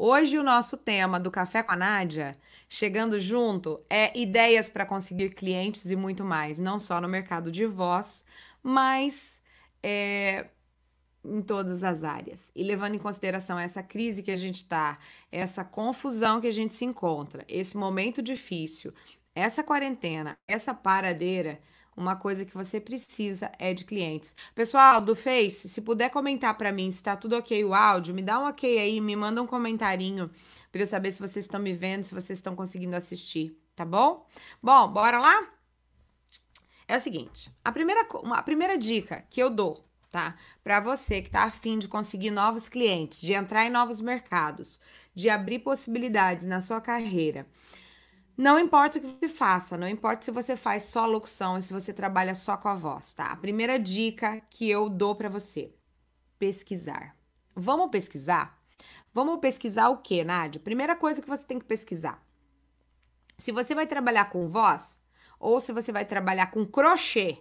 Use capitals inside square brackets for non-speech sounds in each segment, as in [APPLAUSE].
Hoje o nosso tema do Café com a Nádia, chegando junto, é ideias para conseguir clientes e muito mais, não só no mercado de voz, mas é, em todas as áreas. E levando em consideração essa crise que a gente está, essa confusão que a gente se encontra, esse momento difícil, essa quarentena, essa paradeira, uma coisa que você precisa é de clientes. Pessoal do Face, se puder comentar para mim se tá tudo ok o áudio, me dá um ok aí, me manda um comentarinho para eu saber se vocês estão me vendo, se vocês estão conseguindo assistir, tá bom? Bom, bora lá? É o seguinte, a primeira, a primeira dica que eu dou tá? Para você que está afim de conseguir novos clientes, de entrar em novos mercados, de abrir possibilidades na sua carreira, não importa o que você faça, não importa se você faz só locução e se você trabalha só com a voz, tá? A primeira dica que eu dou para você: pesquisar. Vamos pesquisar? Vamos pesquisar o quê, Nádia? Primeira coisa que você tem que pesquisar. Se você vai trabalhar com voz ou se você vai trabalhar com crochê,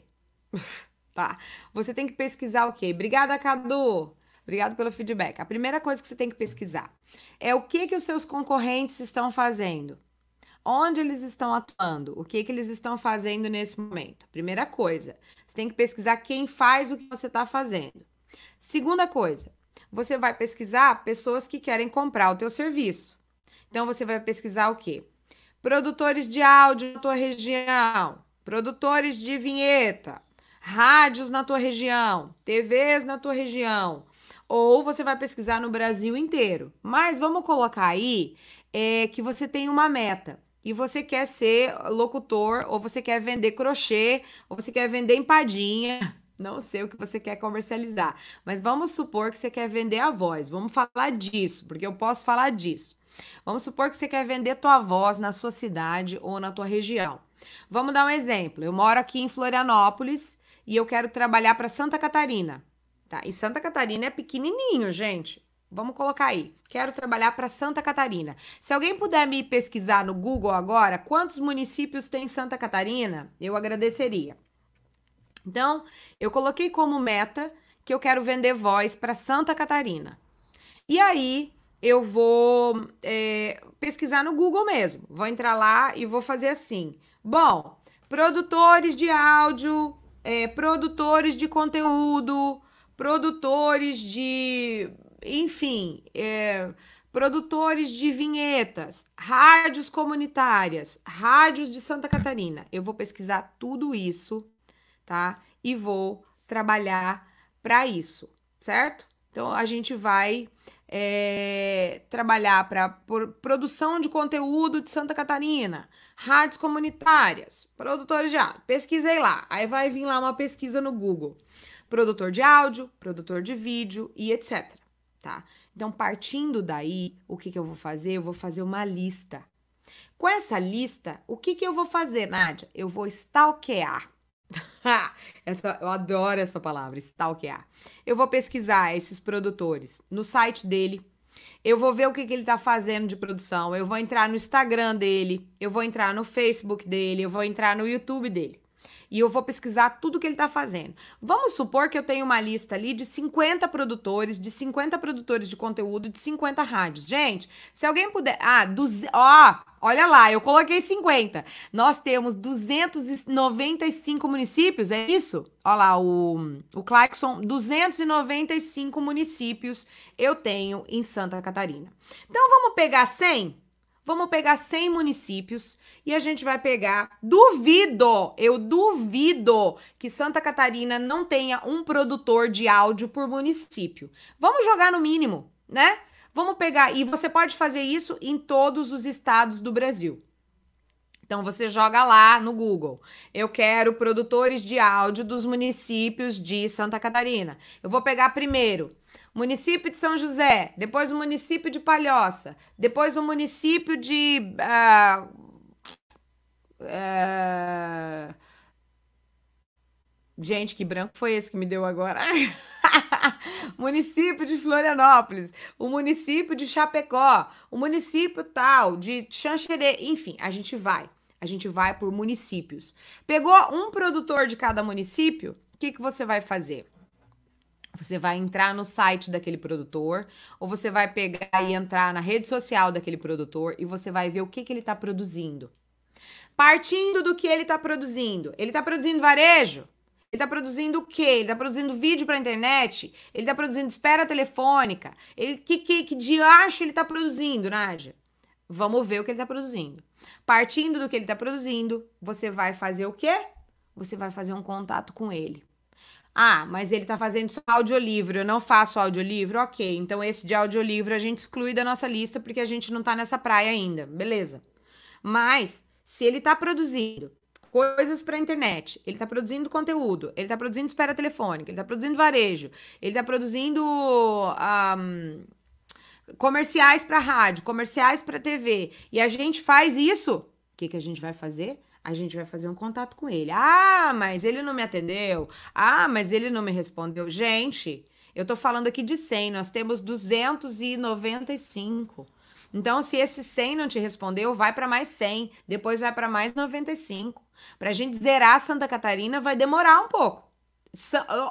[LAUGHS] tá? Você tem que pesquisar o quê? Obrigada, Cadu. Obrigado pelo feedback. A primeira coisa que você tem que pesquisar é o que que os seus concorrentes estão fazendo onde eles estão atuando, o que, que eles estão fazendo nesse momento. Primeira coisa, você tem que pesquisar quem faz o que você está fazendo. Segunda coisa, você vai pesquisar pessoas que querem comprar o teu serviço. Então você vai pesquisar o quê? Produtores de áudio na tua região, produtores de vinheta, rádios na tua região, TVs na tua região, ou você vai pesquisar no Brasil inteiro. Mas vamos colocar aí é, que você tem uma meta e você quer ser locutor, ou você quer vender crochê, ou você quer vender empadinha. Não sei o que você quer comercializar, mas vamos supor que você quer vender a voz. Vamos falar disso, porque eu posso falar disso. Vamos supor que você quer vender tua voz na sua cidade ou na tua região. Vamos dar um exemplo. Eu moro aqui em Florianópolis e eu quero trabalhar para Santa Catarina. Tá? E Santa Catarina é pequenininho, gente. Vamos colocar aí. Quero trabalhar para Santa Catarina. Se alguém puder me pesquisar no Google agora quantos municípios tem Santa Catarina, eu agradeceria. Então, eu coloquei como meta que eu quero vender voz para Santa Catarina. E aí, eu vou é, pesquisar no Google mesmo. Vou entrar lá e vou fazer assim. Bom, produtores de áudio, é, produtores de conteúdo, produtores de enfim, é, produtores de vinhetas, rádios comunitárias, rádios de Santa Catarina. Eu vou pesquisar tudo isso, tá? E vou trabalhar para isso, certo? Então a gente vai é, trabalhar para produção de conteúdo de Santa Catarina, rádios comunitárias, produtores de áudio. Pesquisei lá, aí vai vir lá uma pesquisa no Google. Produtor de áudio, produtor de vídeo e etc tá? Então, partindo daí, o que, que eu vou fazer? Eu vou fazer uma lista. Com essa lista, o que, que eu vou fazer, Nádia? Eu vou stalkear. [LAUGHS] essa, eu adoro essa palavra, stalkear. Eu vou pesquisar esses produtores no site dele. Eu vou ver o que, que ele está fazendo de produção. Eu vou entrar no Instagram dele. Eu vou entrar no Facebook dele. Eu vou entrar no YouTube dele e eu vou pesquisar tudo que ele está fazendo. Vamos supor que eu tenho uma lista ali de 50 produtores, de 50 produtores de conteúdo, de 50 rádios. Gente, se alguém puder. Ah, duze... ó, olha lá, eu coloquei 50. Nós temos 295 municípios, é isso? Olha lá, o, o Clarkson, 295 municípios eu tenho em Santa Catarina. Então vamos pegar 100? Vamos pegar 100 municípios e a gente vai pegar. Duvido, eu duvido que Santa Catarina não tenha um produtor de áudio por município. Vamos jogar no mínimo, né? Vamos pegar. E você pode fazer isso em todos os estados do Brasil. Então você joga lá no Google. Eu quero produtores de áudio dos municípios de Santa Catarina. Eu vou pegar primeiro município de São José, depois o município de Palhoça, depois o município de. Uh, uh, gente, que branco foi esse que me deu agora? [LAUGHS] município de Florianópolis, o município de Chapecó, o município tal, de Xanxerê, enfim, a gente vai. A gente vai por municípios. Pegou um produtor de cada município, o que, que você vai fazer? Você vai entrar no site daquele produtor, ou você vai pegar e entrar na rede social daquele produtor e você vai ver o que, que ele está produzindo. Partindo do que ele está produzindo, ele está produzindo varejo? Ele está produzindo o quê? Ele está produzindo vídeo para internet? Ele está produzindo espera telefônica? Ele, que, que, que diacho ele está produzindo, Nádia? Vamos ver o que ele está produzindo. Partindo do que ele está produzindo, você vai fazer o quê? Você vai fazer um contato com ele. Ah, mas ele tá fazendo só audiolivro, eu não faço audiolivro, ok. Então esse de audiolivro a gente exclui da nossa lista porque a gente não tá nessa praia ainda, beleza. Mas se ele tá produzindo coisas para internet, ele tá produzindo conteúdo, ele tá produzindo espera telefônica, ele tá produzindo varejo, ele tá produzindo um, comerciais para rádio, comerciais para TV, e a gente faz isso, o que, que a gente vai fazer? a gente vai fazer um contato com ele. Ah, mas ele não me atendeu. Ah, mas ele não me respondeu. Gente, eu tô falando aqui de 100, nós temos 295. Então, se esse 100 não te respondeu, vai para mais 100, depois vai para mais 95. Para a gente zerar Santa Catarina, vai demorar um pouco.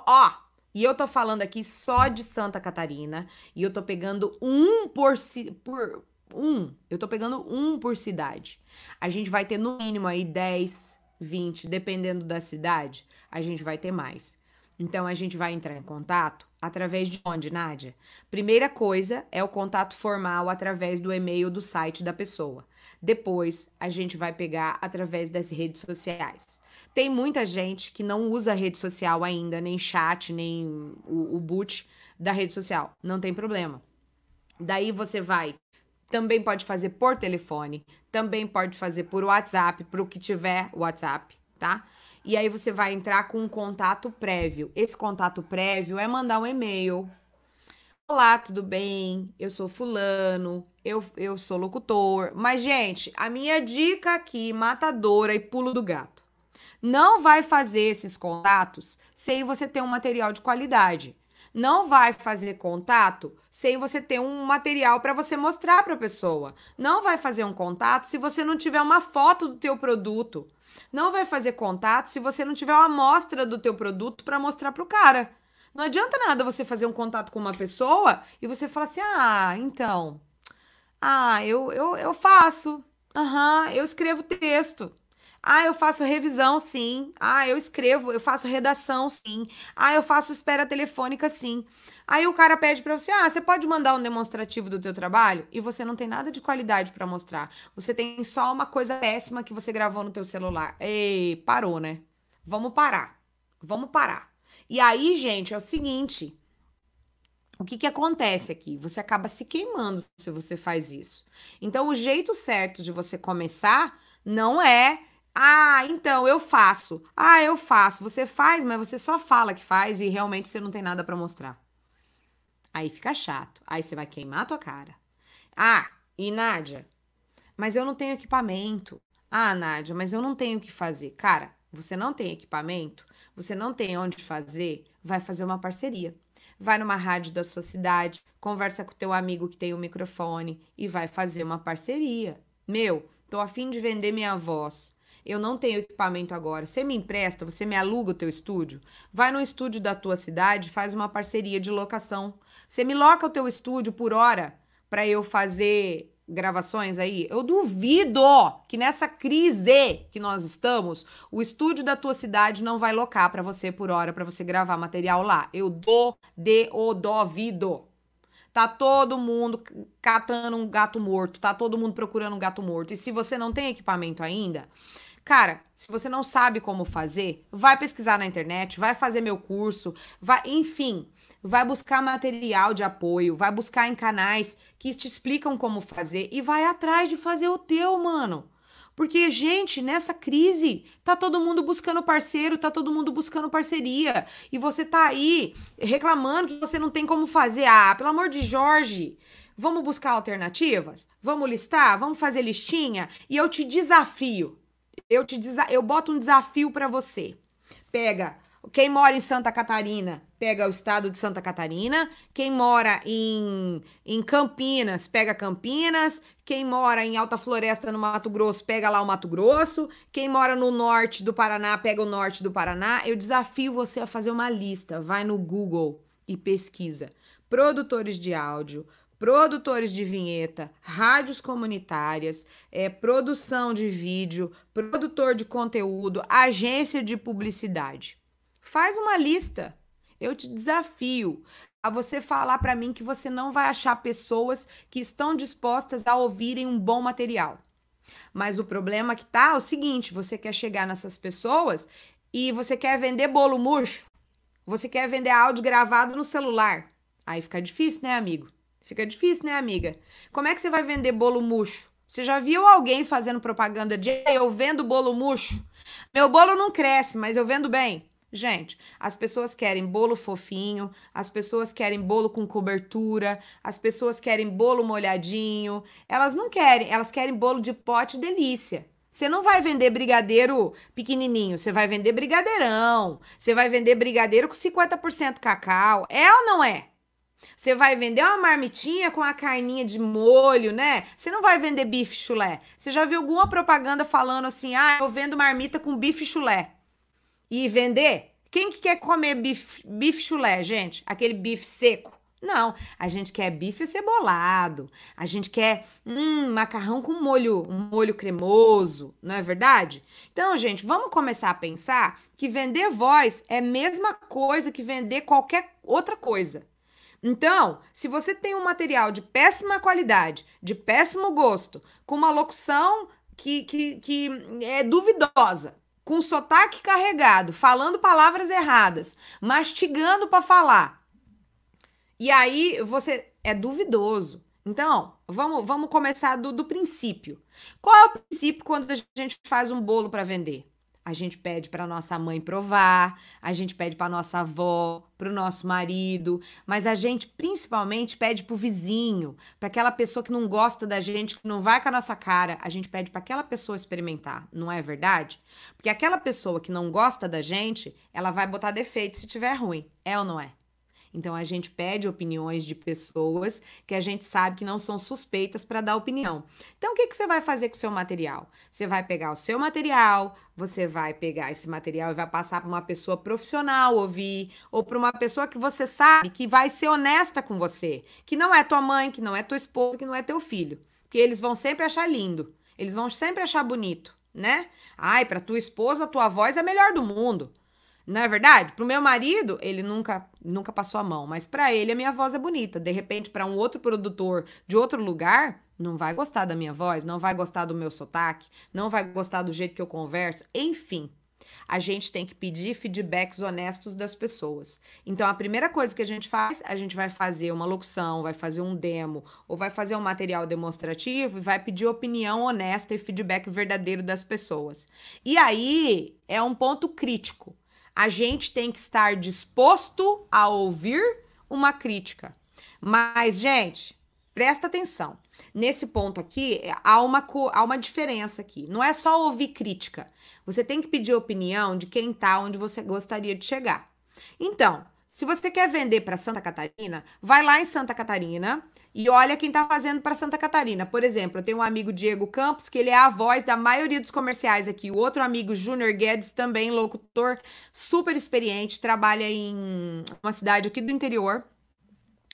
Ó, e eu tô falando aqui só de Santa Catarina, e eu tô pegando um por, si, por, um. Eu tô pegando um por cidade. A gente vai ter no mínimo aí 10, 20, dependendo da cidade, a gente vai ter mais. Então a gente vai entrar em contato através de onde, Nádia? Primeira coisa é o contato formal através do e-mail do site da pessoa. Depois a gente vai pegar através das redes sociais. Tem muita gente que não usa rede social ainda, nem chat, nem o, o boot da rede social. Não tem problema. Daí você vai também pode fazer por telefone, também pode fazer por WhatsApp, para o que tiver WhatsApp, tá? E aí você vai entrar com um contato prévio. Esse contato prévio é mandar um e-mail. Olá, tudo bem? Eu sou fulano, eu, eu sou locutor. Mas, gente, a minha dica aqui, matadora e pulo do gato. Não vai fazer esses contatos sem você ter um material de qualidade não vai fazer contato sem você ter um material para você mostrar para a pessoa. Não vai fazer um contato se você não tiver uma foto do teu produto. Não vai fazer contato se você não tiver uma amostra do teu produto para mostrar para o cara. Não adianta nada você fazer um contato com uma pessoa e você falar assim: "Ah, então, ah, eu eu, eu faço. Aham, uhum, eu escrevo texto. Ah, eu faço revisão, sim. Ah, eu escrevo, eu faço redação, sim. Ah, eu faço espera telefônica, sim. Aí o cara pede para você: "Ah, você pode mandar um demonstrativo do teu trabalho?" E você não tem nada de qualidade para mostrar. Você tem só uma coisa péssima que você gravou no teu celular. Ei, parou, né? Vamos parar. Vamos parar. E aí, gente, é o seguinte, o que, que acontece aqui? Você acaba se queimando se você faz isso. Então, o jeito certo de você começar não é ah, então eu faço. Ah, eu faço. Você faz, mas você só fala que faz e realmente você não tem nada para mostrar. Aí fica chato. Aí você vai queimar a tua cara. Ah, e Nádia, mas eu não tenho equipamento. Ah, Nádia, mas eu não tenho o que fazer. Cara, você não tem equipamento, você não tem onde fazer, vai fazer uma parceria. Vai numa rádio da sua cidade, conversa com teu amigo que tem o um microfone e vai fazer uma parceria. Meu, tô afim de vender minha voz eu não tenho equipamento agora. Você me empresta, você me aluga o teu estúdio? Vai no estúdio da tua cidade, faz uma parceria de locação. Você me loca o teu estúdio por hora para eu fazer gravações aí? Eu duvido que nessa crise que nós estamos, o estúdio da tua cidade não vai locar para você por hora para você gravar material lá. Eu dou de o duvido. Tá todo mundo catando um gato morto, tá todo mundo procurando um gato morto. E se você não tem equipamento ainda, Cara, se você não sabe como fazer, vai pesquisar na internet, vai fazer meu curso, vai, enfim, vai buscar material de apoio, vai buscar em canais que te explicam como fazer e vai atrás de fazer o teu, mano. Porque, gente, nessa crise, tá todo mundo buscando parceiro, tá todo mundo buscando parceria. E você tá aí reclamando que você não tem como fazer. Ah, pelo amor de Jorge, vamos buscar alternativas? Vamos listar? Vamos fazer listinha? E eu te desafio eu te eu boto um desafio para você. Pega quem mora em Santa Catarina, pega o estado de Santa Catarina. Quem mora em, em Campinas, pega Campinas. Quem mora em Alta Floresta, no Mato Grosso, pega lá o Mato Grosso. Quem mora no norte do Paraná, pega o norte do Paraná. Eu desafio você a fazer uma lista. Vai no Google e pesquisa. Produtores de áudio, produtores de vinheta, rádios comunitárias, é, produção de vídeo, produtor de conteúdo, agência de publicidade. Faz uma lista. Eu te desafio a você falar para mim que você não vai achar pessoas que estão dispostas a ouvirem um bom material. Mas o problema que tá é o seguinte, você quer chegar nessas pessoas e você quer vender bolo murcho, você quer vender áudio gravado no celular. Aí fica difícil, né, amigo? Fica difícil, né, amiga? Como é que você vai vender bolo murcho? Você já viu alguém fazendo propaganda de eu vendo bolo murcho? Meu bolo não cresce, mas eu vendo bem. Gente, as pessoas querem bolo fofinho, as pessoas querem bolo com cobertura, as pessoas querem bolo molhadinho. Elas não querem, elas querem bolo de pote delícia. Você não vai vender brigadeiro pequenininho, você vai vender brigadeirão, você vai vender brigadeiro com 50% cacau. É ou não é? Você vai vender uma marmitinha com a carninha de molho, né? Você não vai vender bife chulé. Você já viu alguma propaganda falando assim: "Ah, eu vendo marmita com bife chulé". E vender? Quem que quer comer bife, bife chulé, gente? Aquele bife seco. Não, a gente quer bife cebolado, a gente quer hum, macarrão com molho, um molho cremoso, não é verdade? Então, gente, vamos começar a pensar que vender voz é a mesma coisa que vender qualquer outra coisa. Então, se você tem um material de péssima qualidade, de péssimo gosto, com uma locução que, que, que é duvidosa, com sotaque carregado, falando palavras erradas, mastigando para falar, e aí você é duvidoso. Então, vamos, vamos começar do, do princípio. Qual é o princípio quando a gente faz um bolo para vender? a gente pede para nossa mãe provar, a gente pede para nossa avó, para o nosso marido, mas a gente principalmente pede para o vizinho, para aquela pessoa que não gosta da gente, que não vai com a nossa cara, a gente pede para aquela pessoa experimentar, não é verdade? Porque aquela pessoa que não gosta da gente, ela vai botar defeito se tiver ruim, é ou não é? Então a gente pede opiniões de pessoas que a gente sabe que não são suspeitas para dar opinião. Então o que, que você vai fazer com o seu material? Você vai pegar o seu material, você vai pegar esse material e vai passar para uma pessoa profissional ouvir, ou para uma pessoa que você sabe que vai ser honesta com você, que não é tua mãe, que não é tua esposa, que não é teu filho. Porque eles vão sempre achar lindo, eles vão sempre achar bonito, né? Ai, para tua esposa, tua voz é a melhor do mundo. Não é verdade? Pro meu marido, ele nunca nunca passou a mão, mas para ele a minha voz é bonita. De repente, para um outro produtor de outro lugar, não vai gostar da minha voz, não vai gostar do meu sotaque, não vai gostar do jeito que eu converso, enfim. A gente tem que pedir feedbacks honestos das pessoas. Então, a primeira coisa que a gente faz, a gente vai fazer uma locução, vai fazer um demo, ou vai fazer um material demonstrativo e vai pedir opinião honesta e feedback verdadeiro das pessoas. E aí é um ponto crítico a gente tem que estar disposto a ouvir uma crítica. Mas, gente, presta atenção. Nesse ponto aqui, é, há uma, há uma diferença aqui. Não é só ouvir crítica. Você tem que pedir opinião de quem está onde você gostaria de chegar. Então, se você quer vender para Santa Catarina, vai lá em Santa Catarina, e olha quem está fazendo para Santa Catarina. Por exemplo, eu tenho um amigo Diego Campos, que ele é a voz da maioria dos comerciais aqui. O outro amigo Júnior Guedes, também locutor, super experiente, trabalha em uma cidade aqui do interior.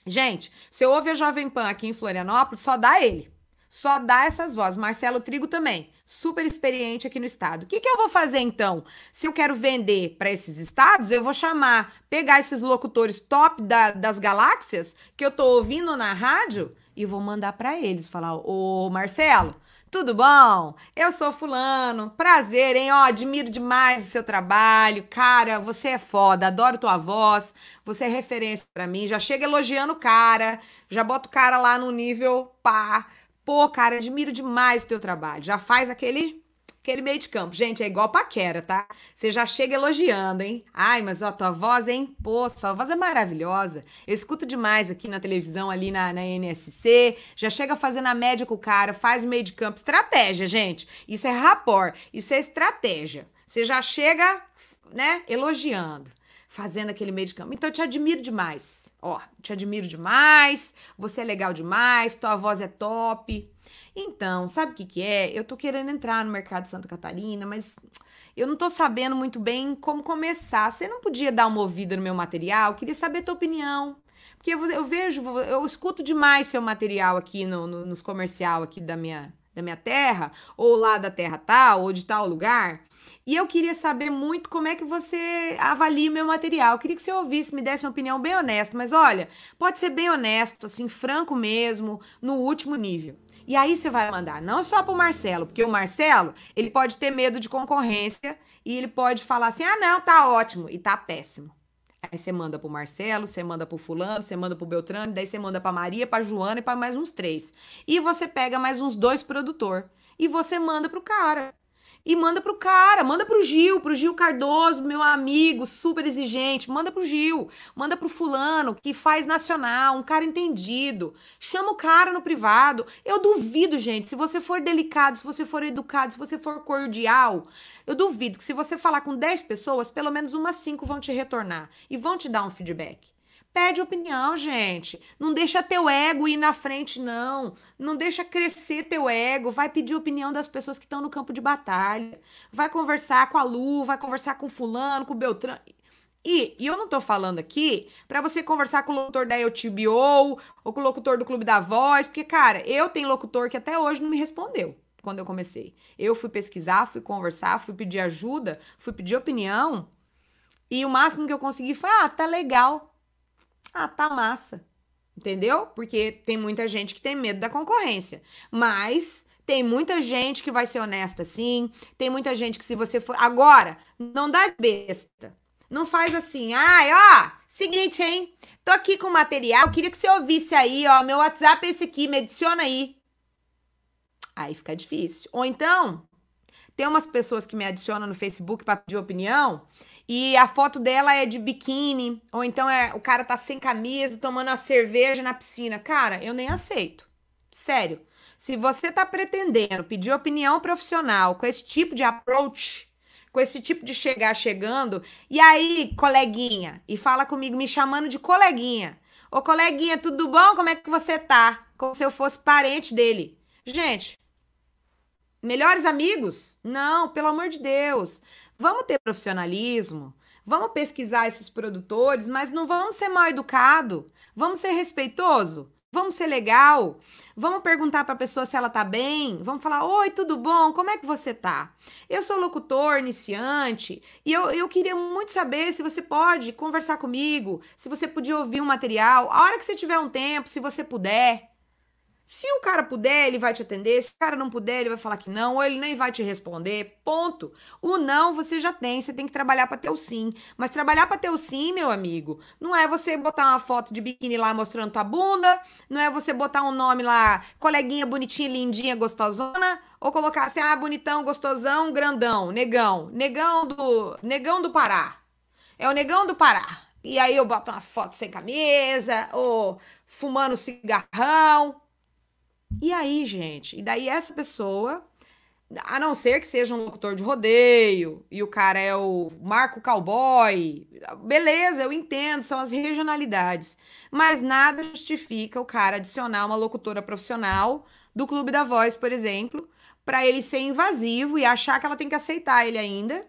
Gente, se eu ouvir a Jovem Pan aqui em Florianópolis, só dá ele só dá essas vozes. Marcelo Trigo também, super experiente aqui no estado. O que, que eu vou fazer então? Se eu quero vender para esses estados, eu vou chamar, pegar esses locutores top da, das galáxias que eu estou ouvindo na rádio e vou mandar para eles falar: "Ô, Marcelo, tudo bom? Eu sou fulano. Prazer, hein? Ó, admiro demais o seu trabalho. Cara, você é foda. Adoro tua voz. Você é referência para mim. Já chega elogiando o cara. Já bota o cara lá no nível pá. Pô, cara, admiro demais o teu trabalho. Já faz aquele aquele meio de campo. Gente, é igual paquera, tá? Você já chega elogiando, hein? Ai, mas ó, tua voz, hein? Pô, sua voz é maravilhosa. Eu escuto demais aqui na televisão, ali na, na NSC. Já chega fazendo a média com o cara, faz o meio de campo. Estratégia, gente. Isso é rapor, isso é estratégia. Você já chega, né, elogiando fazendo aquele meio de campo. Então eu te admiro demais. Ó, te admiro demais, você é legal demais, tua voz é top. Então, sabe o que que é? Eu tô querendo entrar no mercado de Santa Catarina, mas eu não tô sabendo muito bem como começar. Você não podia dar uma ouvida no meu material? Eu queria saber tua opinião. Porque eu, eu, vejo, eu escuto demais seu material aqui no, no, nos comercial aqui da minha, da minha terra, ou lá da terra tal, ou de tal lugar. E eu queria saber muito como é que você avalia meu material. Eu queria que você ouvisse, me desse uma opinião bem honesta, mas olha, pode ser bem honesto, assim, franco mesmo, no último nível. E aí você vai mandar, não só para o Marcelo, porque o Marcelo, ele pode ter medo de concorrência e ele pode falar assim: ah, não, tá ótimo, e tá péssimo. Aí você manda pro Marcelo, você manda pro fulano, você manda pro Beltrano, daí você manda pra Maria, pra Joana e pra mais uns três. E você pega mais uns dois produtor. E você manda pro cara e manda pro cara, manda pro Gil, pro Gil Cardoso, meu amigo, super exigente, manda pro Gil, manda pro fulano que faz nacional, um cara entendido. Chama o cara no privado. Eu duvido, gente, se você for delicado, se você for educado, se você for cordial, eu duvido que se você falar com 10 pessoas, pelo menos umas 5 vão te retornar e vão te dar um feedback. Pede opinião, gente. Não deixa teu ego ir na frente, não. Não deixa crescer teu ego. Vai pedir opinião das pessoas que estão no campo de batalha. Vai conversar com a Lu, vai conversar com fulano, com o Beltrano. E, e, eu não tô falando aqui para você conversar com o locutor da Eutibio ou com o locutor do Clube da Voz, porque, cara, eu tenho locutor que até hoje não me respondeu quando eu comecei. Eu fui pesquisar, fui conversar, fui pedir ajuda, fui pedir opinião e o máximo que eu consegui foi: ah, tá legal. Ah, tá massa. Entendeu? Porque tem muita gente que tem medo da concorrência. Mas tem muita gente que vai ser honesta sim. Tem muita gente que, se você for. Agora, não dá besta. Não faz assim. Ai, ó, seguinte, hein? Tô aqui com material. Queria que você ouvisse aí, ó. Meu WhatsApp é esse aqui. Me adiciona aí. Aí fica difícil. Ou então, tem umas pessoas que me adicionam no Facebook para pedir opinião e a foto dela é de biquíni, ou então é o cara tá sem camisa, tomando a cerveja na piscina. Cara, eu nem aceito. Sério. Se você tá pretendendo pedir opinião profissional com esse tipo de approach, com esse tipo de chegar chegando, e aí, coleguinha, e fala comigo me chamando de coleguinha. Ô, coleguinha, tudo bom? Como é que você tá? Como se eu fosse parente dele. Gente, Melhores amigos? Não, pelo amor de Deus. Vamos ter profissionalismo. Vamos pesquisar esses produtores, mas não vamos ser mal educado. Vamos ser respeitoso. Vamos ser legal. Vamos perguntar para a pessoa se ela tá bem. Vamos falar: "Oi, tudo bom? Como é que você tá?". Eu sou locutor iniciante e eu, eu queria muito saber se você pode conversar comigo, se você podia ouvir um material, a hora que você tiver um tempo, se você puder. Se o cara puder, ele vai te atender. Se o cara não puder, ele vai falar que não, ou ele nem vai te responder. Ponto. O não você já tem, você tem que trabalhar para ter o sim. Mas trabalhar para ter o sim, meu amigo, não é você botar uma foto de biquíni lá mostrando tua bunda, não é você botar um nome lá, coleguinha bonitinha, lindinha, gostosona, ou colocar assim, ah, bonitão, gostosão, grandão, negão, negão do, negão do Pará. É o negão do Pará. E aí eu boto uma foto sem camisa, ou fumando cigarrão, e aí, gente? E daí essa pessoa, a não ser que seja um locutor de rodeio e o cara é o Marco Cowboy, beleza, eu entendo, são as regionalidades. Mas nada justifica o cara adicionar uma locutora profissional do Clube da Voz, por exemplo, para ele ser invasivo e achar que ela tem que aceitar ele ainda.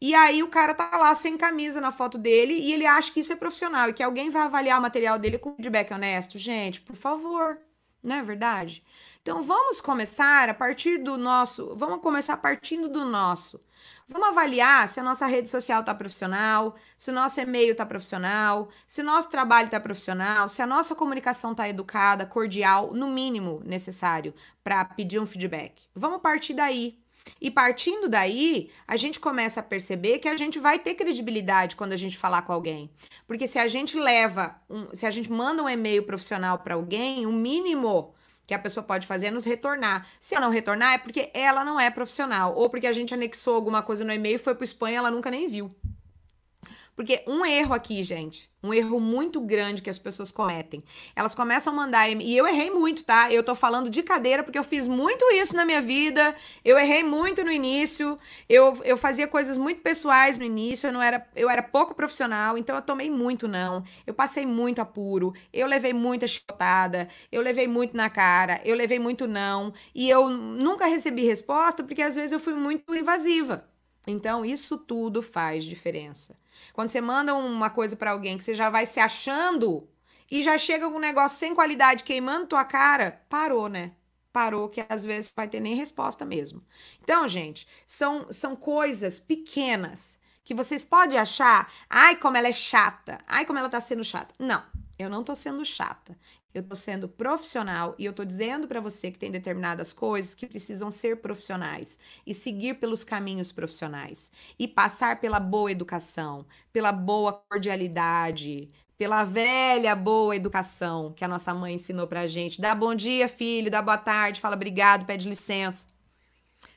E aí o cara tá lá sem camisa na foto dele e ele acha que isso é profissional e que alguém vai avaliar o material dele com feedback honesto. Gente, por favor não é verdade? Então vamos começar a partir do nosso, vamos começar partindo do nosso. Vamos avaliar se a nossa rede social está profissional, se o nosso e-mail está profissional, se o nosso trabalho está profissional, se a nossa comunicação está educada, cordial, no mínimo necessário para pedir um feedback. Vamos partir daí. E partindo daí, a gente começa a perceber que a gente vai ter credibilidade quando a gente falar com alguém. Porque se a gente leva, um, se a gente manda um e-mail profissional para alguém, o mínimo que a pessoa pode fazer é nos retornar. Se ela não retornar, é porque ela não é profissional, ou porque a gente anexou alguma coisa no e-mail, foi para Espanha, ela nunca nem viu. Porque um erro aqui, gente, um erro muito grande que as pessoas cometem. Elas começam a mandar e eu errei muito, tá? Eu tô falando de cadeira porque eu fiz muito isso na minha vida. Eu errei muito no início. Eu, eu fazia coisas muito pessoais no início, eu não era eu era pouco profissional, então eu tomei muito não. Eu passei muito apuro, eu levei muita chicotada, eu levei muito na cara, eu levei muito não e eu nunca recebi resposta porque às vezes eu fui muito invasiva. Então, isso tudo faz diferença. Quando você manda uma coisa para alguém que você já vai se achando e já chega com um negócio sem qualidade queimando tua cara, parou, né? Parou que às vezes vai ter nem resposta mesmo. Então, gente, são são coisas pequenas que vocês podem achar, ai como ela é chata, ai como ela tá sendo chata. Não, eu não tô sendo chata eu estou sendo profissional e eu estou dizendo para você que tem determinadas coisas que precisam ser profissionais e seguir pelos caminhos profissionais e passar pela boa educação, pela boa cordialidade, pela velha boa educação que a nossa mãe ensinou para gente. Dá bom dia, filho, dá boa tarde, fala obrigado, pede licença.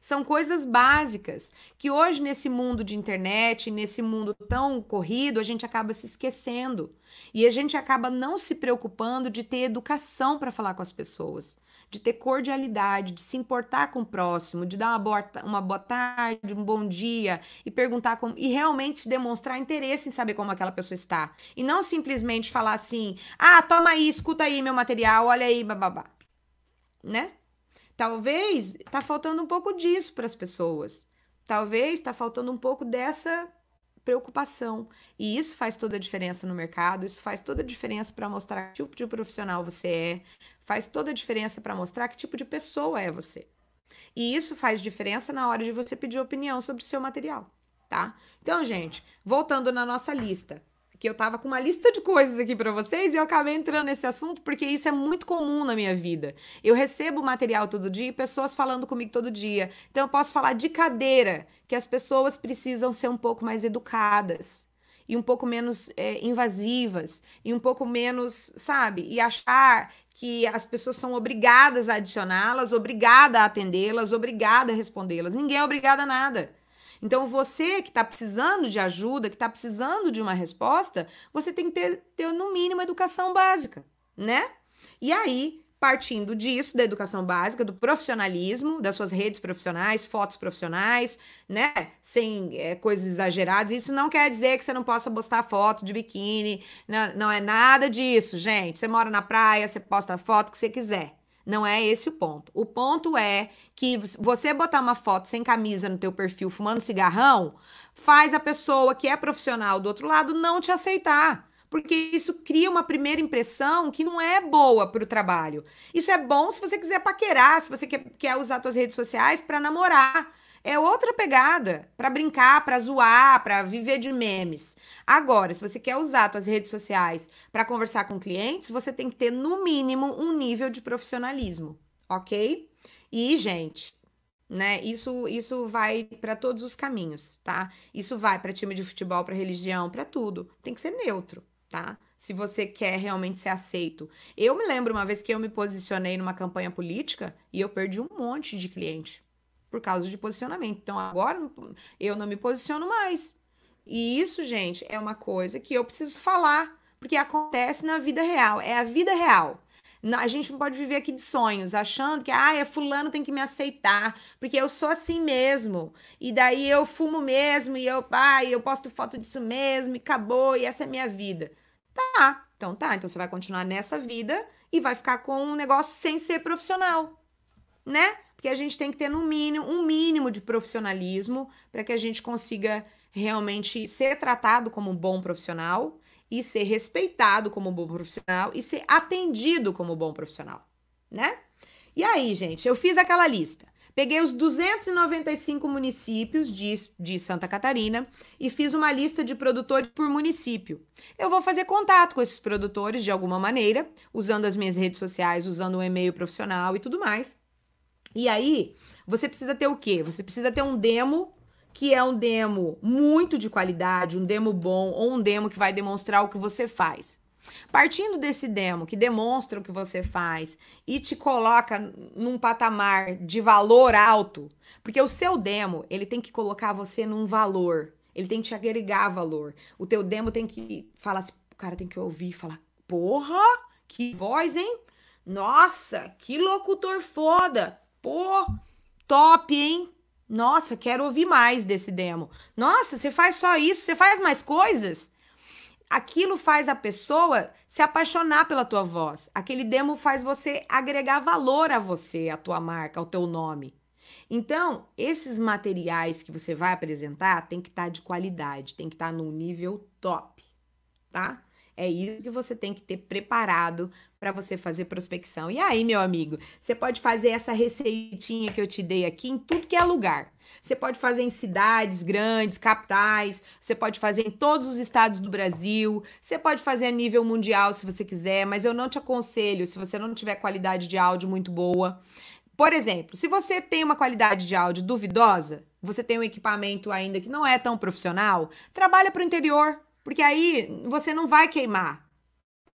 São coisas básicas que hoje, nesse mundo de internet, nesse mundo tão corrido, a gente acaba se esquecendo. E a gente acaba não se preocupando de ter educação para falar com as pessoas, de ter cordialidade, de se importar com o próximo, de dar uma boa, uma boa tarde, um bom dia e perguntar como. e realmente demonstrar interesse em saber como aquela pessoa está. E não simplesmente falar assim: ah, toma aí, escuta aí meu material, olha aí, bababá. Né? Talvez tá faltando um pouco disso para as pessoas. Talvez tá faltando um pouco dessa preocupação. E isso faz toda a diferença no mercado, isso faz toda a diferença para mostrar que tipo de profissional você é, faz toda a diferença para mostrar que tipo de pessoa é você. E isso faz diferença na hora de você pedir opinião sobre o seu material, tá? Então, gente, voltando na nossa lista porque eu tava com uma lista de coisas aqui para vocês e eu acabei entrando nesse assunto porque isso é muito comum na minha vida. Eu recebo material todo dia e pessoas falando comigo todo dia. Então eu posso falar de cadeira, que as pessoas precisam ser um pouco mais educadas e um pouco menos é, invasivas e um pouco menos, sabe? E achar que as pessoas são obrigadas a adicioná-las, obrigada a atendê-las, obrigada a respondê-las. Ninguém é obrigada a nada. Então, você que está precisando de ajuda, que está precisando de uma resposta, você tem que ter, ter, no mínimo, educação básica, né? E aí, partindo disso, da educação básica, do profissionalismo, das suas redes profissionais, fotos profissionais, né? Sem é, coisas exageradas. Isso não quer dizer que você não possa postar foto de biquíni. Não, não é nada disso, gente. Você mora na praia, você posta a foto que você quiser. Não é esse o ponto. O ponto é que você botar uma foto sem camisa no teu perfil fumando cigarrão faz a pessoa que é profissional do outro lado não te aceitar. Porque isso cria uma primeira impressão que não é boa para o trabalho. Isso é bom se você quiser paquerar, se você quer, quer usar suas redes sociais para namorar é outra pegada para brincar, para zoar, para viver de memes. Agora, se você quer usar suas redes sociais para conversar com clientes, você tem que ter no mínimo um nível de profissionalismo, ok? E gente, né? Isso isso vai para todos os caminhos, tá? Isso vai para time de futebol, para religião, para tudo. Tem que ser neutro, tá? se você quer realmente ser aceito. Eu me lembro uma vez que eu me posicionei numa campanha política e eu perdi um monte de cliente por causa de posicionamento. Então agora eu não me posiciono mais. E isso, gente, é uma coisa que eu preciso falar, porque acontece na vida real, é a vida real. A gente não pode viver aqui de sonhos, achando que, ah, é fulano tem que me aceitar, porque eu sou assim mesmo. E daí eu fumo mesmo, e eu, ah, eu posto foto disso mesmo, e acabou, e essa é minha vida. Tá, então tá, então você vai continuar nessa vida e vai ficar com um negócio sem ser profissional, né? que a gente tem que ter no mínimo um mínimo de profissionalismo para que a gente consiga realmente ser tratado como um bom profissional e ser respeitado como um bom profissional e ser atendido como um bom profissional, né? E aí, gente, eu fiz aquela lista. Peguei os 295 municípios de, de Santa Catarina e fiz uma lista de produtores por município. Eu vou fazer contato com esses produtores de alguma maneira, usando as minhas redes sociais, usando um e-mail profissional e tudo mais. E aí, você precisa ter o quê? Você precisa ter um demo que é um demo muito de qualidade, um demo bom ou um demo que vai demonstrar o que você faz. Partindo desse demo que demonstra o que você faz e te coloca num patamar de valor alto, porque o seu demo, ele tem que colocar você num valor, ele tem que te agregar valor. O teu demo tem que falar assim, o cara tem que ouvir e falar: "Porra, que voz, hein? Nossa, que locutor foda!" Pô, top, hein? Nossa, quero ouvir mais desse demo. Nossa, você faz só isso, você faz mais coisas? Aquilo faz a pessoa se apaixonar pela tua voz. Aquele demo faz você agregar valor a você, a tua marca, ao teu nome. Então, esses materiais que você vai apresentar tem que estar tá de qualidade, tem que estar tá num nível top, tá? É isso que você tem que ter preparado para você fazer prospecção. E aí, meu amigo, você pode fazer essa receitinha que eu te dei aqui em tudo que é lugar. Você pode fazer em cidades grandes, capitais, você pode fazer em todos os estados do Brasil, você pode fazer a nível mundial se você quiser, mas eu não te aconselho se você não tiver qualidade de áudio muito boa. Por exemplo, se você tem uma qualidade de áudio duvidosa, você tem um equipamento ainda que não é tão profissional, trabalha para o interior, porque aí você não vai queimar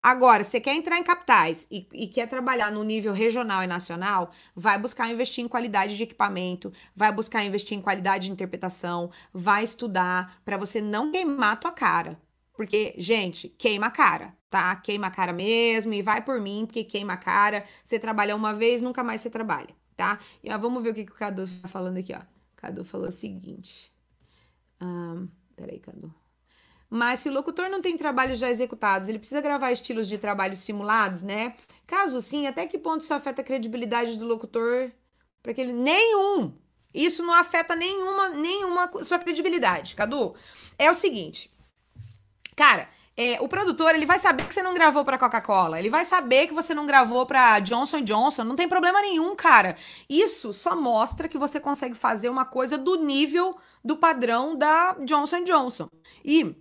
Agora, você quer entrar em capitais e, e, quer trabalhar no nível regional e nacional, vai buscar investir em qualidade de equipamento, vai buscar investir em qualidade de interpretação, vai estudar para você não queimar a tua cara. Porque, gente, queima a cara, tá? Queima a cara mesmo e vai por mim, porque queima a cara. Você trabalha uma vez, nunca mais você trabalha, tá? E ó, vamos ver o que, que o Cadu tá falando aqui, ó. O Cadu falou o seguinte. Um, peraí, Cadu. Mas se o locutor não tem trabalhos já executados, ele precisa gravar estilos de trabalho simulados, né? Caso sim, até que ponto isso afeta a credibilidade do locutor? Para que ele nenhum. Isso não afeta nenhuma nenhuma sua credibilidade, Cadu. É o seguinte, cara, é, o produtor ele vai saber que você não gravou para Coca-Cola, ele vai saber que você não gravou para Johnson Johnson, não tem problema nenhum, cara. Isso só mostra que você consegue fazer uma coisa do nível do padrão da Johnson Johnson. E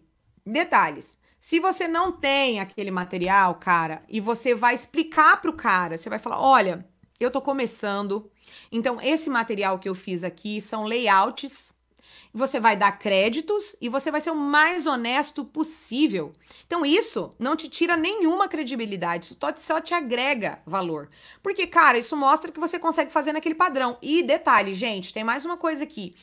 Detalhes. Se você não tem aquele material, cara, e você vai explicar para o cara, você vai falar: olha, eu estou começando, então esse material que eu fiz aqui são layouts. Você vai dar créditos e você vai ser o mais honesto possível. Então, isso não te tira nenhuma credibilidade, isso só te agrega valor. Porque, cara, isso mostra que você consegue fazer naquele padrão. E detalhe, gente, tem mais uma coisa aqui.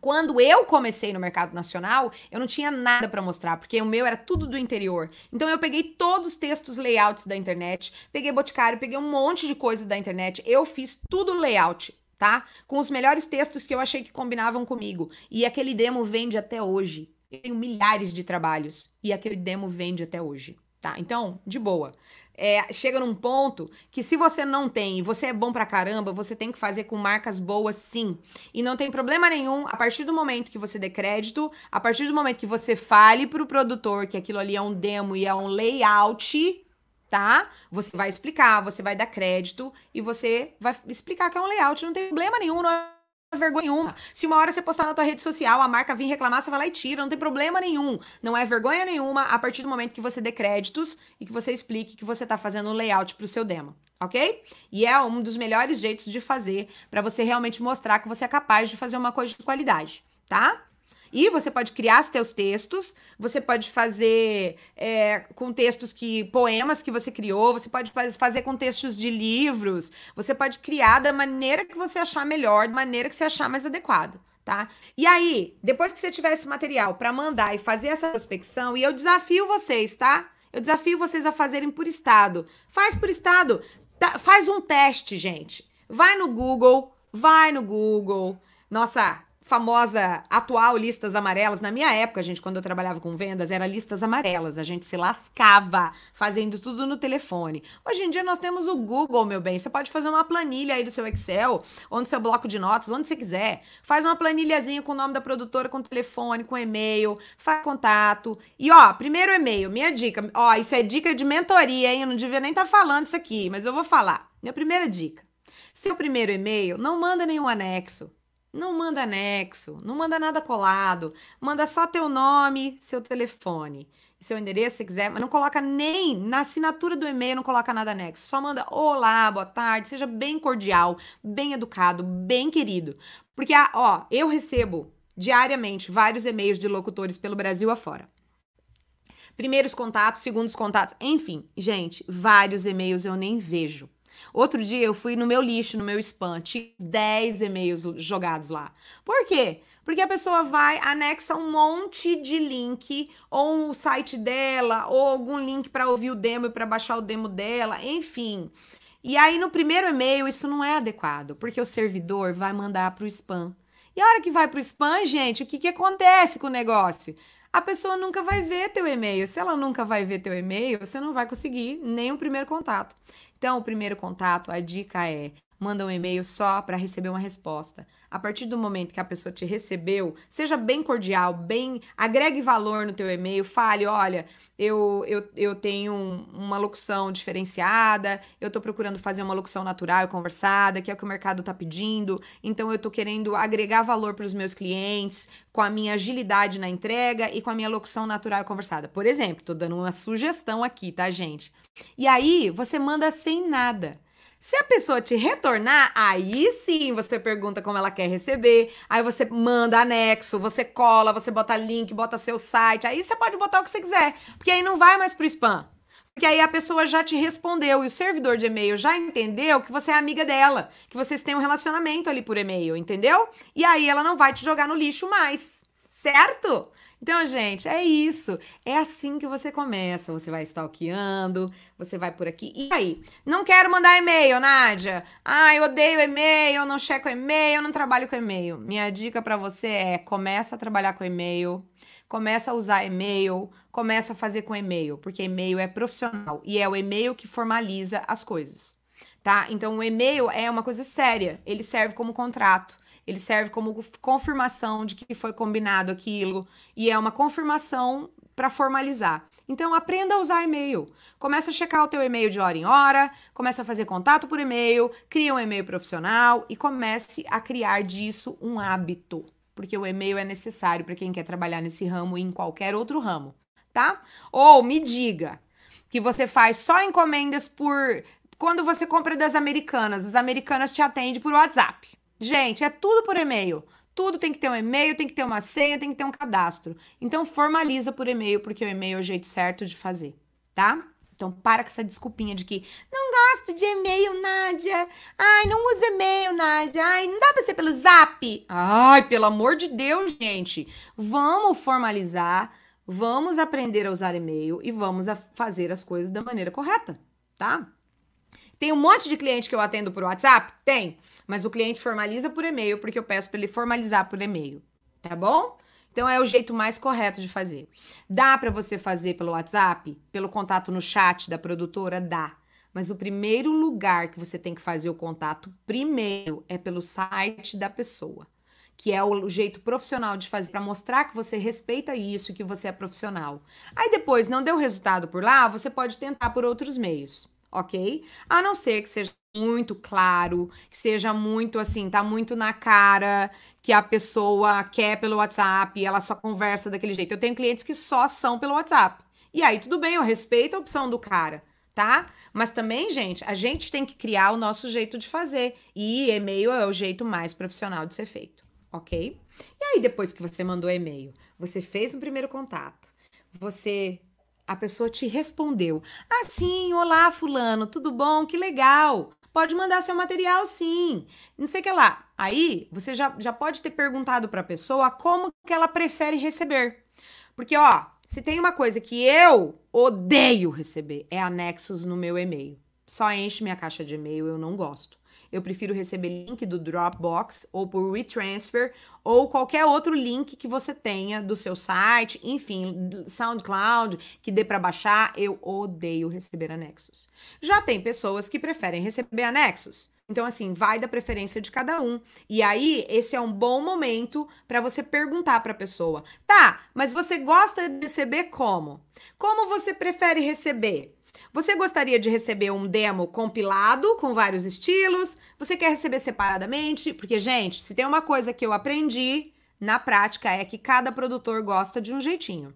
Quando eu comecei no mercado nacional, eu não tinha nada para mostrar, porque o meu era tudo do interior. Então eu peguei todos os textos layouts da internet, peguei Boticário, peguei um monte de coisa da internet, eu fiz tudo layout, tá? Com os melhores textos que eu achei que combinavam comigo. E aquele demo vende até hoje. Eu tenho milhares de trabalhos e aquele demo vende até hoje, tá? Então, de boa é, chega num ponto que se você não tem e você é bom pra caramba, você tem que fazer com marcas boas sim. E não tem problema nenhum, a partir do momento que você dê crédito, a partir do momento que você fale pro produtor que aquilo ali é um demo e é um layout, tá? Você vai explicar, você vai dar crédito e você vai explicar que é um layout, não tem problema nenhum, não é vergonha nenhuma. Tá. Se uma hora você postar na tua rede social, a marca vir reclamar, você vai lá e tira, não tem problema nenhum. Não é vergonha nenhuma a partir do momento que você dê créditos e que você explique que você está fazendo um layout para o seu demo, ok? E é um dos melhores jeitos de fazer para você realmente mostrar que você é capaz de fazer uma coisa de qualidade, tá? E você pode criar os teus textos, você pode fazer é, com textos que. poemas que você criou, você pode fazer com textos de livros, você pode criar da maneira que você achar melhor, da maneira que você achar mais adequado. Tá? E aí, depois que você tiver esse material para mandar e fazer essa prospecção, e eu desafio vocês, tá? Eu desafio vocês a fazerem por estado. Faz por estado, tá? faz um teste, gente. Vai no Google, vai no Google. Nossa, famosa atual listas amarelas. Na minha época, gente, quando eu trabalhava com vendas, era listas amarelas. A gente se lascava fazendo tudo no telefone. Hoje em dia nós temos o Google, meu bem. Você pode fazer uma planilha aí do seu Excel, ou no seu bloco de notas, onde você quiser. Faz uma planilhazinha com o nome da produtora, com o telefone, com e-mail, faz contato. E ó, primeiro e-mail, minha dica. Ó, isso é dica de mentoria, hein? Eu não devia nem estar tá falando isso aqui, mas eu vou falar. Minha primeira dica. Seu primeiro e-mail, não manda nenhum anexo. Não manda anexo, não manda nada colado, manda só teu nome, seu telefone, seu endereço, se quiser, mas não coloca nem na assinatura do e-mail, não coloca nada anexo. Só manda olá, boa tarde, seja bem cordial, bem educado, bem querido. Porque, ah, ó, eu recebo diariamente vários e-mails de locutores pelo Brasil afora. Primeiros contatos, segundos contatos, enfim, gente, vários e-mails eu nem vejo Outro dia eu fui no meu lixo, no meu spam, tinha 10 e-mails jogados lá. Por quê? Porque a pessoa vai, anexa um monte de link, ou o site dela, ou algum link para ouvir o demo e para baixar o demo dela, enfim. E aí no primeiro e-mail isso não é adequado, porque o servidor vai mandar para o spam. E a hora que vai para o spam, gente, o que, que acontece com o negócio? a pessoa nunca vai ver teu e-mail. Se ela nunca vai ver teu e-mail, você não vai conseguir nem o primeiro contato. Então, o primeiro contato, a dica é: manda um e-mail só para receber uma resposta a partir do momento que a pessoa te recebeu, seja bem cordial, bem agregue valor no teu e-mail, fale, olha, eu, eu, eu tenho uma locução diferenciada, eu estou procurando fazer uma locução natural e conversada, que é o que o mercado está pedindo, então eu estou querendo agregar valor para os meus clientes com a minha agilidade na entrega e com a minha locução natural e conversada. Por exemplo, estou dando uma sugestão aqui, tá, gente? E aí você manda sem nada. Se a pessoa te retornar, aí sim você pergunta como ela quer receber, aí você manda anexo, você cola, você bota link, bota seu site, aí você pode botar o que você quiser, porque aí não vai mais pro spam. Porque aí a pessoa já te respondeu e o servidor de e-mail já entendeu que você é amiga dela, que vocês têm um relacionamento ali por e-mail, entendeu? E aí ela não vai te jogar no lixo mais, certo? Então, gente, é isso. É assim que você começa. Você vai stalkeando, você vai por aqui. E aí? Não quero mandar e-mail, Nádia. Ah, eu odeio e-mail, não checo e-mail, não trabalho com e-mail. Minha dica para você é: começa a trabalhar com e-mail, começa a usar e-mail, começa a fazer com e-mail, porque e-mail é profissional e é o e-mail que formaliza as coisas, tá? Então, o e-mail é uma coisa séria, ele serve como contrato. Ele serve como confirmação de que foi combinado aquilo e é uma confirmação para formalizar. Então aprenda a usar e-mail. Começa a checar o teu e-mail de hora em hora, começa a fazer contato por e-mail, cria um e-mail profissional e comece a criar disso um hábito, porque o e-mail é necessário para quem quer trabalhar nesse ramo e em qualquer outro ramo, tá? Ou me diga que você faz só encomendas por quando você compra das americanas, as americanas te atendem por WhatsApp. Gente, é tudo por e-mail. Tudo tem que ter um e-mail, tem que ter uma senha, tem que ter um cadastro. Então formaliza por e-mail, porque o e-mail é o jeito certo de fazer, tá? Então para com essa desculpinha de que não gosto de e-mail, Nádia. Ai, não usa e-mail, Nádia. Ai, não dá para ser pelo zap. Ai, pelo amor de Deus, gente. Vamos formalizar, vamos aprender a usar e-mail e vamos fazer as coisas da maneira correta, tá? Tem um monte de cliente que eu atendo por WhatsApp? Tem. Mas o cliente formaliza por e-mail, porque eu peço para ele formalizar por e-mail. Tá bom? Então é o jeito mais correto de fazer. Dá para você fazer pelo WhatsApp, pelo contato no chat da produtora, dá. Mas o primeiro lugar que você tem que fazer o contato primeiro é pelo site da pessoa, que é o jeito profissional de fazer para mostrar que você respeita isso, que você é profissional. Aí depois não deu resultado por lá, você pode tentar por outros meios ok? A não ser que seja muito claro, que seja muito assim, tá muito na cara que a pessoa quer pelo WhatsApp, ela só conversa daquele jeito. Eu tenho clientes que só são pelo WhatsApp. E aí, tudo bem, eu respeito a opção do cara, tá? Mas também, gente, a gente tem que criar o nosso jeito de fazer. E e-mail é o jeito mais profissional de ser feito, ok? E aí, depois que você mandou e-mail, você fez um primeiro contato, você a pessoa te respondeu: Ah, sim, olá, Fulano, tudo bom? Que legal! Pode mandar seu material, sim. Não sei o que lá. Aí você já, já pode ter perguntado para a pessoa como que ela prefere receber. Porque, ó, se tem uma coisa que eu odeio receber, é anexos no meu e-mail. Só enche minha caixa de e-mail, eu não gosto. Eu prefiro receber link do Dropbox ou por WeTransfer ou qualquer outro link que você tenha do seu site, enfim, SoundCloud, que dê para baixar. Eu odeio receber anexos. Já tem pessoas que preferem receber anexos. Então, assim, vai da preferência de cada um. E aí, esse é um bom momento para você perguntar para a pessoa: tá, mas você gosta de receber como? Como você prefere receber? Você gostaria de receber um demo compilado com vários estilos? Você quer receber separadamente? Porque, gente, se tem uma coisa que eu aprendi na prática é que cada produtor gosta de um jeitinho.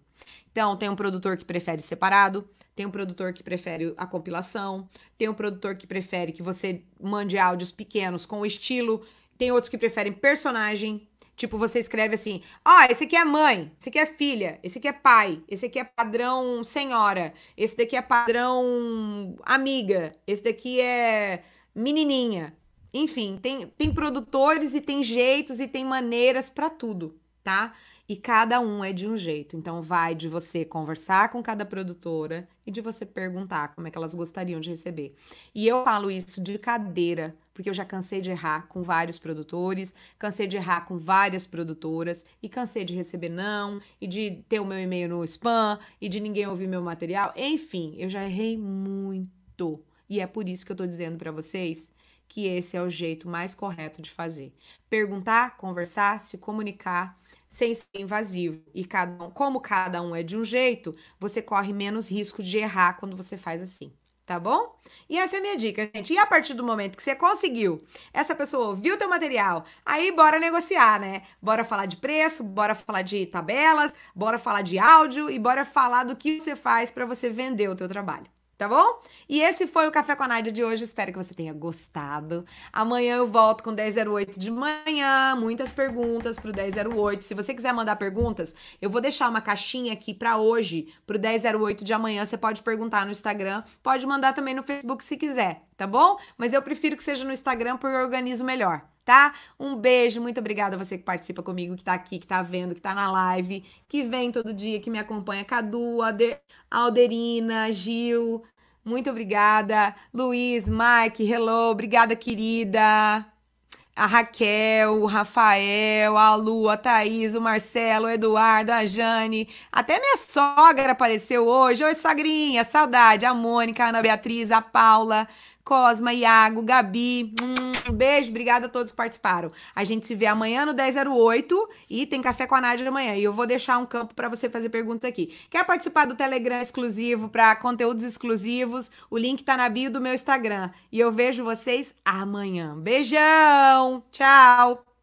Então, tem um produtor que prefere separado, tem um produtor que prefere a compilação, tem um produtor que prefere que você mande áudios pequenos com o estilo, tem outros que preferem personagem, Tipo, você escreve assim: ó, esse aqui é mãe, esse aqui é filha, esse aqui é pai, esse aqui é padrão senhora, esse daqui é padrão amiga, esse daqui é menininha. Enfim, tem, tem produtores e tem jeitos e tem maneiras para tudo, tá? e cada um é de um jeito. Então, vai de você conversar com cada produtora e de você perguntar como é que elas gostariam de receber. E eu falo isso de cadeira, porque eu já cansei de errar com vários produtores, cansei de errar com várias produtoras e cansei de receber não, e de ter o meu e-mail no spam, e de ninguém ouvir meu material. Enfim, eu já errei muito. E é por isso que eu tô dizendo para vocês que esse é o jeito mais correto de fazer. Perguntar, conversar, se comunicar sem ser invasivo. E cada um, como cada um é de um jeito, você corre menos risco de errar quando você faz assim. Tá bom? E essa é a minha dica, gente. E a partir do momento que você conseguiu, essa pessoa ouviu o teu material, aí bora negociar, né? Bora falar de preço, bora falar de tabelas, bora falar de áudio e bora falar do que você faz para você vender o teu trabalho tá bom? E esse foi o Café com a Nádia de hoje. Espero que você tenha gostado. Amanhã eu volto com 1008 de manhã. Muitas perguntas pro 1008. Se você quiser mandar perguntas, eu vou deixar uma caixinha aqui para hoje, pro 1008 de amanhã. Você pode perguntar no Instagram, pode mandar também no Facebook se quiser, tá bom? Mas eu prefiro que seja no Instagram porque eu organizo melhor tá? Um beijo, muito obrigada a você que participa comigo, que tá aqui, que tá vendo, que tá na live, que vem todo dia, que me acompanha. Cadu, Alder, Alderina, Gil, muito obrigada. Luiz, Mike, hello. Obrigada, querida. A Raquel, o Rafael, a Lu, a Thaís, o Marcelo, o Eduardo, a Jane. Até minha sogra apareceu hoje. Oi, sogrinha. Saudade. A Mônica, a Ana Beatriz, a Paula. Cosma, Iago, Gabi. Hum, um beijo, obrigada a todos que participaram. A gente se vê amanhã no 1008 e tem café com a Nádia amanhã. E eu vou deixar um campo para você fazer perguntas aqui. Quer participar do Telegram exclusivo para conteúdos exclusivos? O link tá na bio do meu Instagram. E eu vejo vocês amanhã. Beijão! Tchau!